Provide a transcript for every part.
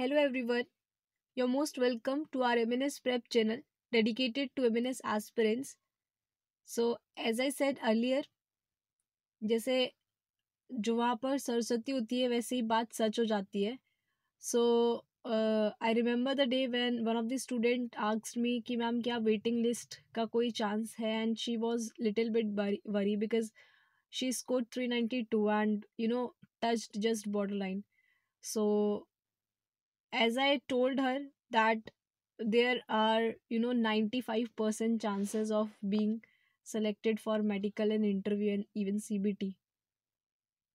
Hello everyone most welcome to R M N S prep channel dedicated to M N S aspirants so as I said earlier जैसे जो वहाँ पर सरस्वती होती है वैसे ही बात सच हो जाती है so I remember the day when one of the student asked me कि मैम क्या वेटिंग लिस्ट का कोई चांस है and she was little bit worry because she score three ninety two and you know touched just border line so as I told her that there are you know ninety five percent chances of being selected for medical and interview and even C B T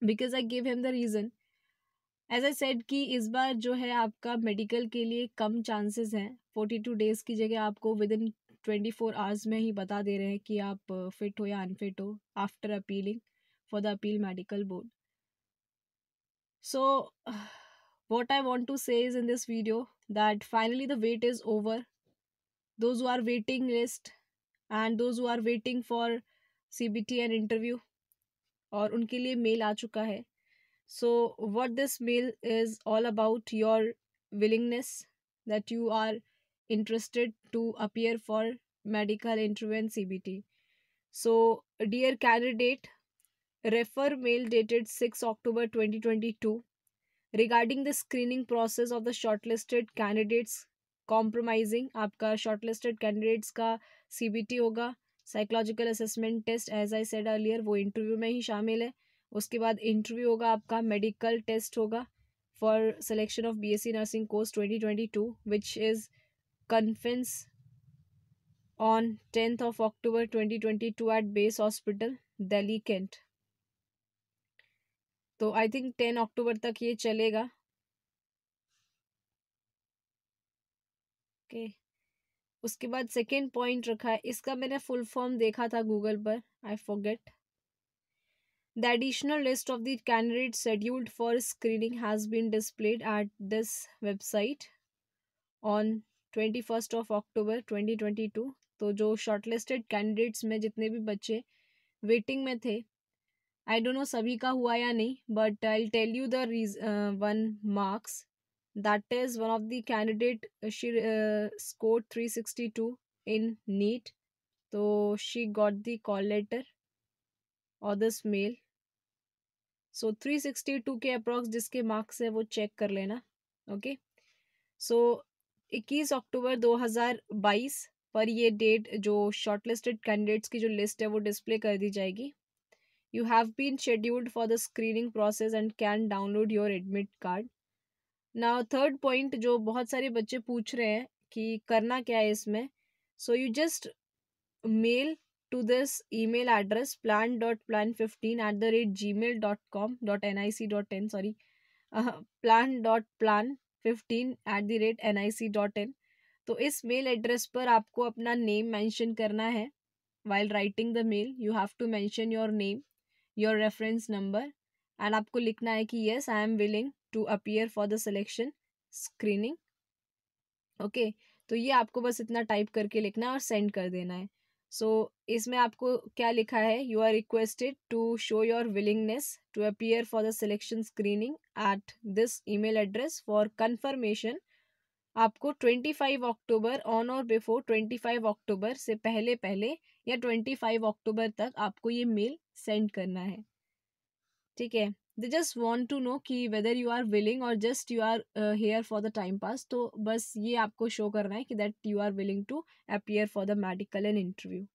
because I give them the reason as I said कि इस बार जो है आपका medical के लिए कम chances हैं फोर्टी टू डेज की जगह आपको within twenty four hours में ही बता दे रहे हैं कि आप फिट uh, हो या अनफिट हो after appealing for the appeal medical board so what i want to say is in this video that finally the wait is over those who are waiting list and those who are waiting for cbt and interview aur unke liye mail aa chuka hai so what this mail is all about your willingness that you are interested to appear for medical interview and cbt so dear candidate refer mail dated 6 october 2022 regarding the screening process of the shortlisted candidates compromising आपका shortlisted candidates का टी होगा psychological assessment test as I said earlier वो interview में ही शामिल है उसके बाद इंटरव्यू होगा आपका मेडिकल टेस्ट होगा for selection of B S C nursing course twenty twenty two which is on tenth of October twenty twenty two at base hospital Delhi Cantt तो आई थिंक टेन अक्टूबर तक ये चलेगा ओके okay. उसके बाद second point रखा है इसका मैंने फुल फॉर्म देखा था गूगल पर I forget the additional list of the candidate scheduled for screening has been displayed at this website on twenty first of October twenty twenty two तो जो शॉर्टलिस्टेड कैंडिडेट्स में जितने भी बच्चे वेटिंग में थे आई डोंट नो सभी का हुआ या नहीं but I tell you the reason one marks that is one of the candidate she score three sixty two in NEET तो she got the call letter और this mail so three sixty two के approx जिसके marks है वो check कर लेना okay so इक्कीस अक्टूबर दो हज़ार बाईस पर ये डेट जो शॉर्टलिस्टेड कैंडिडेट्स की जो लिस्ट है वो डिस्प्ले कर दी जाएगी you have been scheduled for the screening process and can download your admit card ना थर्ड पॉइंट जो बहुत सारे बच्चे पूछ रहे हैं कि करना क्या है इसमें so you just mail to this email address plan dot plan fifteen at the rate Gmail dot com dot N I C dot in sorry plan dot plan fifteen at the rate N I C dot in तो इस mail address पर आपको अपना name mention करना है while writing the mail you have to mention your name your reference number and आपको लिखना है कि yes I am willing to appear for the selection screening okay तो ये आपको बस इतना टाइप करके लिखना है और सेंड कर देना है सो so, इसमें आपको क्या लिखा है you are requested to show your willingness to appear for the selection screening at this email address for confirmation आपको 25 अक्टूबर ऑन और बिफोर 25 अक्टूबर से पहले पहले या 25 अक्टूबर तक आपको ये मेल सेंड करना है ठीक है they just want to know कि वेदर यू आर विलिंग और just you are here for the time pass तो बस ये आपको शो करना है कि that you are willing to appear for the medical and interview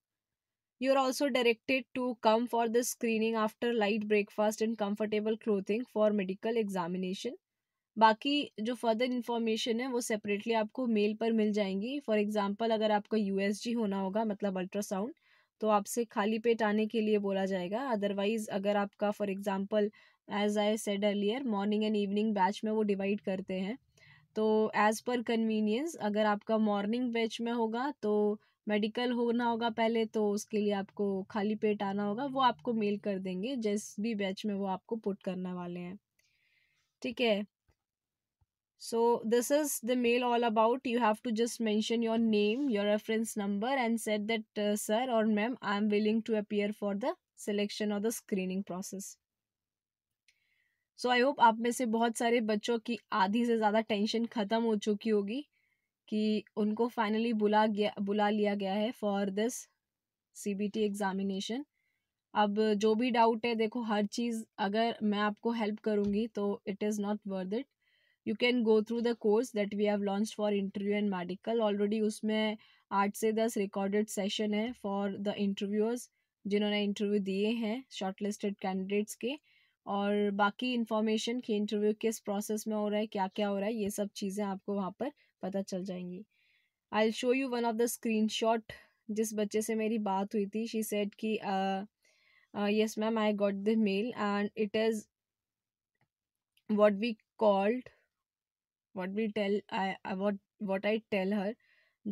you are also directed to come for the screening after light breakfast and comfortable clothing for medical examination बाकी जो further information है वो separately आपको mail पर मिल जाएंगी for example अगर आपका you होना होगा मतलब अल्ट्रासाउंड तो आपसे खाली पेट आने के लिए बोला जाएगा अदरवाइज़ अगर आपका for example as I said earlier morning and evening batch में वो डिवाइड करते हैं तो एज़ पर कन्वीनियंस अगर आपका मॉर्निंग बैच में होगा तो मेडिकल होना होगा पहले तो उसके लिए आपको खाली पेट आना होगा वो आपको मेल कर देंगे जिस भी बैच में वो आपको पुट करने वाले हैं ठीक है so this is the mail all about you have to just mention your name your reference number and said that uh, sir or ma'am i am willing to appear for the selection or the screening process so I hope आप में से बहुत सारे बच्चों की आधी से ज़्यादा टेंशन ख़त्म हो चुकी होगी कि उनको फाइनली बुला गया बुला लिया गया है फॉर दिस सीबीटी एग्ज़ामिनेशन अब जो भी डाउट है देखो हर चीज़ अगर मैं आपको हेल्प करूँगी तो it is not worth it you can go through the course that we have launch for interview and medical already उसमें आठ से दस रिकॉर्डेड सेशन है फॉर द इंटरव्यूअर्स जिन्होंने इंटरव्यू दिए हैं शॉर्ट लिस्टेड कैंडिडेट्स के और बाकी इन्फॉर्मेशन कि इंटरव्यू किस प्रोसेस में हो रहा है क्या क्या हो रहा है ये सब चीज़ें आपको वहाँ पर पता चल जाएंगी I show you one of the screenshot जिस बच्चे से मेरी बात हुई थी she said that yes ma'am I got the mail and it is what we called what we tell I what what I tell her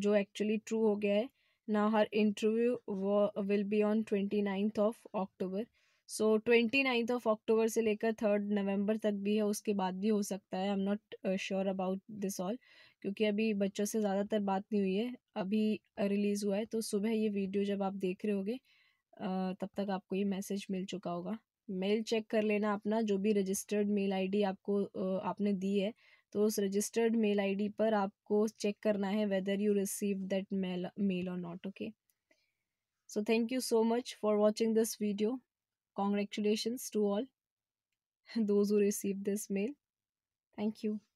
जो actually true हो गया है ना हर interview will be on twenty ninth of October so twenty ninth of October से लेकर third नवम्बर तक भी है उसके बाद भी हो सकता है I am not sure about this all क्योंकि अभी बच्चों से ज़्यादातर बात नहीं हुई है अभी रिलीज़ uh, हुआ है तो सुबह ये वीडियो जब आप देख रहे होगे uh, तब तक आपको ये मैसेज मिल चुका होगा मेल चेक कर लेना अपना जो भी रजिस्टर्ड मेल आईडी आपको uh, आपने दी है तो उस रजिस्टर्ड मेल आईडी पर आपको चेक करना है whether you receive that mail mail और not okay so thank you so much for watching this video congratulation to all those who received this mail thank